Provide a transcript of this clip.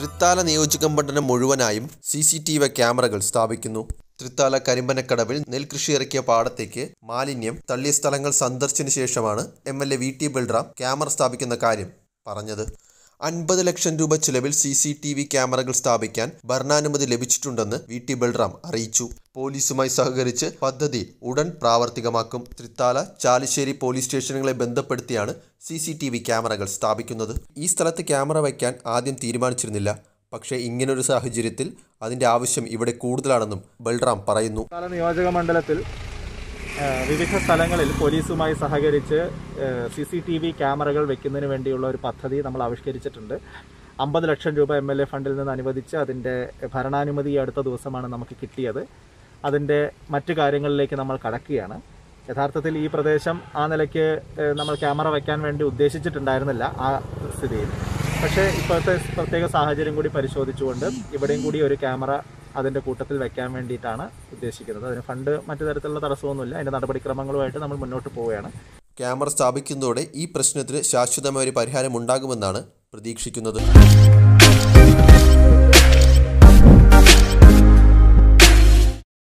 തൃത്താല നിയോജക മണ്ഡലം മുഴുവനായും സി സി ടി വി ക്യാമറകൾ സ്ഥാപിക്കുന്നു തൃത്താല കരിമ്പനക്കടവിൽ നെൽകൃഷി ഇറക്കിയ പാടത്തേക്ക് മാലിന്യം തള്ളിയ സ്ഥലങ്ങൾ സന്ദർശിച്ചതിനു ശേഷമാണ് M L A V T Balram camera സ്ഥാപിക്കുന്ന കാര്യം പറഞ്ഞത് അൻപത് ലക്ഷം രൂപ ചിലവിൽ സി സി ടി വി ക്യാമറകൾ സ്ഥാപിക്കാൻ ഭരണാനുമതി ലഭിച്ചിട്ടുണ്ടെന്ന് വി ടി ബൽറാം അറിയിച്ചു പോലീസുമായി സഹകരിച്ച് പദ്ധതി ഉടൻ പ്രാവർത്തികമാക്കും തൃത്താല ചാലിശ്ശേരി പോലീസ് സ്റ്റേഷനുകളെ ബന്ധപ്പെടുത്തിയാണ് സി സി ടി വി ക്യാമറകൾ സ്ഥാപിക്കുന്നത് ഈ സ്ഥലത്ത് ക്യാമറ വയ്ക്കാൻ ആദ്യം തീരുമാനിച്ചിരുന്നില്ല പക്ഷേ ഇങ്ങനൊരു സാഹചര്യത്തിൽ അതിന്റെ ആവശ്യം ഇവിടെ കൂടുതലാണെന്നും ബൽറാം പറയുന്നു നിയോജക മണ്ഡലത്തിൽ വിവിധ സ്ഥലങ്ങളിൽ പോലീസുമായി സഹകരിച്ച് സി സി ടി വി ക്യാമറകൾ വെക്കുന്നതിന് വേണ്ടിയുള്ള ഒരു പദ്ധതി നമ്മൾ ആവിഷ്കരിച്ചിട്ടുണ്ട് അമ്പത് ലക്ഷം രൂപ എം എൽ എ ഫണ്ടിൽ നിന്ന് അനുവദിച്ച് അതിൻ്റെ ഭരണാനുമതി അടുത്ത ദിവസമാണ് നമുക്ക് കിട്ടിയത് അതിൻ്റെ മറ്റു കാര്യങ്ങളിലേക്ക് നമ്മൾ കടക്കുകയാണ് യഥാർത്ഥത്തിൽ ഈ പ്രദേശം ആ നിലയ്ക്ക് നമ്മൾ ക്യാമറ വയ്ക്കാൻ വേണ്ടി ഉദ്ദേശിച്ചിട്ടുണ്ടായിരുന്നില്ല ആ സ്ഥിതിയിൽ പക്ഷേ ഇപ്പോഴത്തെ പ്രത്യേക സാഹചര്യം കൂടി പരിശോധിച്ചുകൊണ്ട് ഇവിടെയും കൂടി ഒരു ക്യാമറ അതിൻ്റെ കൂട്ടത്തിൽ വെക്കാൻ വേണ്ടിയിട്ടാണ് ഉദ്ദേശിക്കുന്നത് അതിന് ഫണ്ട് മറ്റു തരത്തിലുള്ള തടസ്സമൊന്നുമില്ല അതിൻ്റെ നടപടിക്രമങ്ങളുമായിട്ട് നമ്മൾ മുന്നോട്ട് പോവുകയാണ് ക്യാമറ സ്ഥാപിക്കുന്നതോടെ ഈ പ്രശ്നത്തിന് ശാശ്വതമായ ഒരു പരിഹാരം ഉണ്ടാകുമെന്നാണ് പ്രതീക്ഷിക്കുന്നത്